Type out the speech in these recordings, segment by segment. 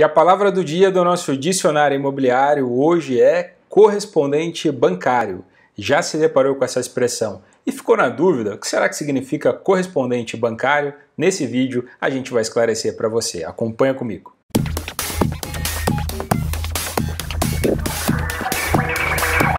E a palavra do dia do nosso dicionário imobiliário hoje é correspondente bancário. Já se deparou com essa expressão e ficou na dúvida o que será que significa correspondente bancário? Nesse vídeo a gente vai esclarecer para você. Acompanha comigo.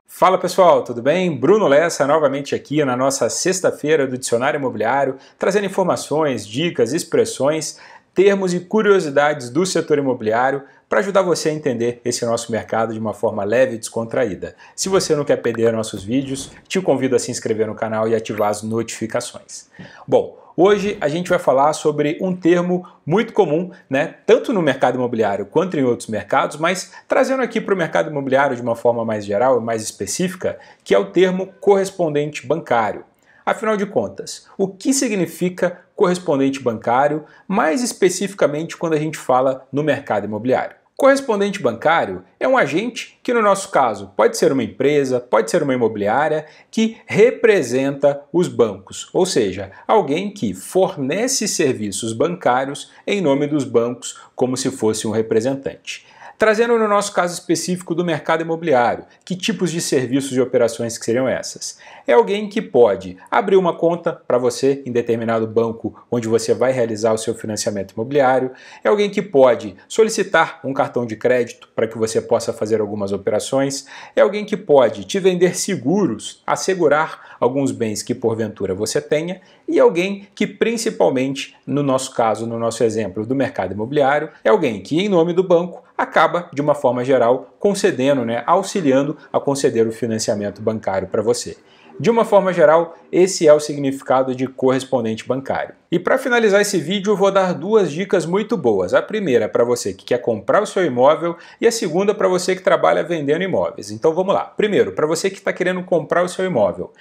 Fala pessoal, tudo bem? Bruno Lessa novamente aqui na nossa sexta-feira do Dicionário Imobiliário, trazendo informações, dicas, expressões termos e curiosidades do setor imobiliário para ajudar você a entender esse nosso mercado de uma forma leve e descontraída. Se você não quer perder nossos vídeos, te convido a se inscrever no canal e ativar as notificações. Bom, Hoje a gente vai falar sobre um termo muito comum, né, tanto no mercado imobiliário quanto em outros mercados, mas trazendo aqui para o mercado imobiliário de uma forma mais geral e mais específica, que é o termo correspondente bancário. Afinal de contas, o que significa correspondente bancário, mais especificamente quando a gente fala no mercado imobiliário. Correspondente bancário é um agente que, no nosso caso, pode ser uma empresa, pode ser uma imobiliária, que representa os bancos, ou seja, alguém que fornece serviços bancários em nome dos bancos como se fosse um representante. Trazendo no nosso caso específico do mercado imobiliário, que tipos de serviços e operações que seriam essas? É alguém que pode abrir uma conta para você em determinado banco onde você vai realizar o seu financiamento imobiliário, é alguém que pode solicitar um cartão de crédito para que você possa fazer algumas operações, é alguém que pode te vender seguros, assegurar alguns bens que porventura você tenha e alguém que principalmente, no nosso caso, no nosso exemplo do mercado imobiliário, é alguém que em nome do banco acaba, de uma forma geral, concedendo, né, auxiliando a conceder o financiamento bancário para você. De uma forma geral, esse é o significado de correspondente bancário. E para finalizar esse vídeo, eu vou dar duas dicas muito boas. A primeira é para você que quer comprar o seu imóvel e a segunda é para você que trabalha vendendo imóveis. Então vamos lá. Primeiro, para você que está querendo comprar o seu imóvel.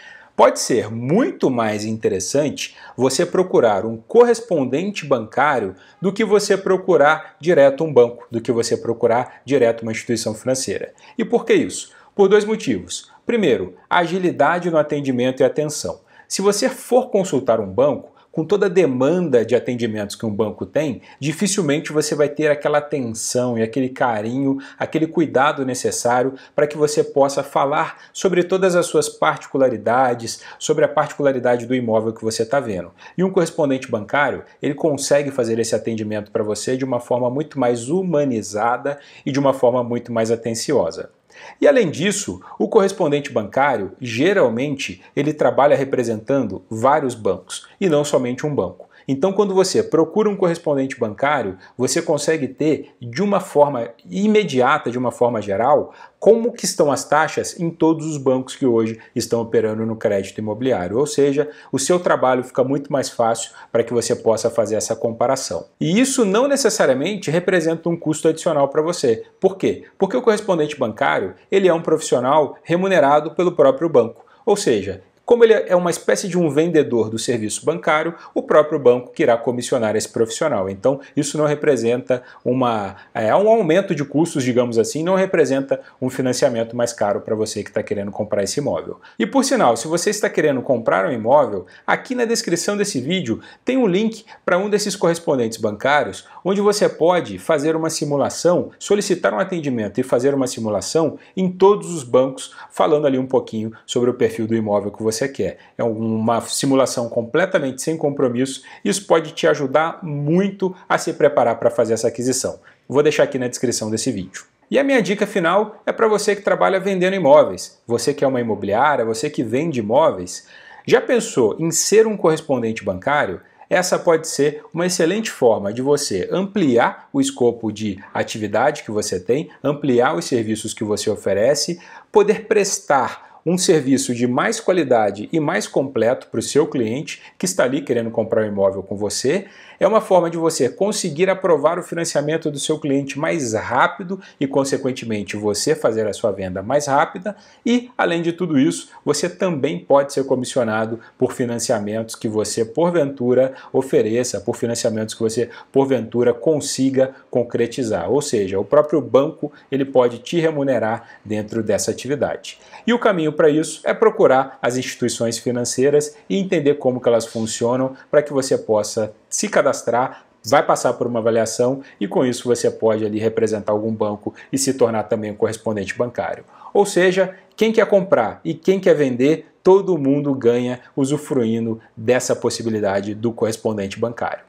Pode ser muito mais interessante você procurar um correspondente bancário do que você procurar direto um banco, do que você procurar direto uma instituição financeira. E por que isso? Por dois motivos. Primeiro, agilidade no atendimento e atenção. Se você for consultar um banco, com toda a demanda de atendimentos que um banco tem, dificilmente você vai ter aquela atenção e aquele carinho, aquele cuidado necessário para que você possa falar sobre todas as suas particularidades, sobre a particularidade do imóvel que você está vendo. E um correspondente bancário, ele consegue fazer esse atendimento para você de uma forma muito mais humanizada e de uma forma muito mais atenciosa. E além disso, o correspondente bancário, geralmente, ele trabalha representando vários bancos e não somente um banco. Então, quando você procura um correspondente bancário, você consegue ter de uma forma imediata, de uma forma geral, como que estão as taxas em todos os bancos que hoje estão operando no crédito imobiliário. Ou seja, o seu trabalho fica muito mais fácil para que você possa fazer essa comparação. E isso não necessariamente representa um custo adicional para você. Por quê? Porque o correspondente bancário, ele é um profissional remunerado pelo próprio banco. Ou seja, como ele é uma espécie de um vendedor do serviço bancário, o próprio banco que irá comissionar esse profissional. Então, isso não representa uma, é, um aumento de custos, digamos assim, não representa um financiamento mais caro para você que está querendo comprar esse imóvel. E por sinal, se você está querendo comprar um imóvel, aqui na descrição desse vídeo tem um link para um desses correspondentes bancários, onde você pode fazer uma simulação, solicitar um atendimento e fazer uma simulação em todos os bancos, falando ali um pouquinho sobre o perfil do imóvel que você você quer. É. é uma simulação completamente sem compromisso. Isso pode te ajudar muito a se preparar para fazer essa aquisição. Vou deixar aqui na descrição desse vídeo. E a minha dica final é para você que trabalha vendendo imóveis. Você que é uma imobiliária, você que vende imóveis, já pensou em ser um correspondente bancário? Essa pode ser uma excelente forma de você ampliar o escopo de atividade que você tem, ampliar os serviços que você oferece, poder prestar um serviço de mais qualidade e mais completo para o seu cliente que está ali querendo comprar um imóvel com você é uma forma de você conseguir aprovar o financiamento do seu cliente mais rápido e, consequentemente, você fazer a sua venda mais rápida. E, além de tudo isso, você também pode ser comissionado por financiamentos que você, porventura, ofereça, por financiamentos que você, porventura, consiga concretizar. Ou seja, o próprio banco ele pode te remunerar dentro dessa atividade. E o caminho para isso é procurar as instituições financeiras e entender como que elas funcionam para que você possa se cadastrar, vai passar por uma avaliação e com isso você pode ali representar algum banco e se tornar também um correspondente bancário. Ou seja, quem quer comprar e quem quer vender, todo mundo ganha usufruindo dessa possibilidade do correspondente bancário.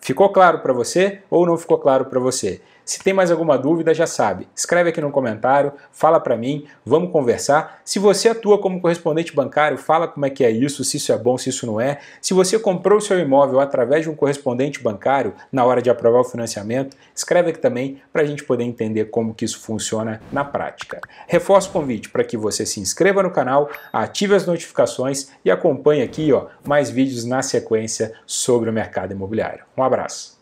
Ficou claro para você ou não ficou claro para você? Se tem mais alguma dúvida, já sabe. Escreve aqui no comentário, fala para mim, vamos conversar. Se você atua como correspondente bancário, fala como é que é isso, se isso é bom, se isso não é. Se você comprou o seu imóvel através de um correspondente bancário na hora de aprovar o financiamento, escreve aqui também para a gente poder entender como que isso funciona na prática. Reforço o convite para que você se inscreva no canal, ative as notificações e acompanhe aqui ó, mais vídeos na sequência sobre o mercado imobiliário. Um abraço!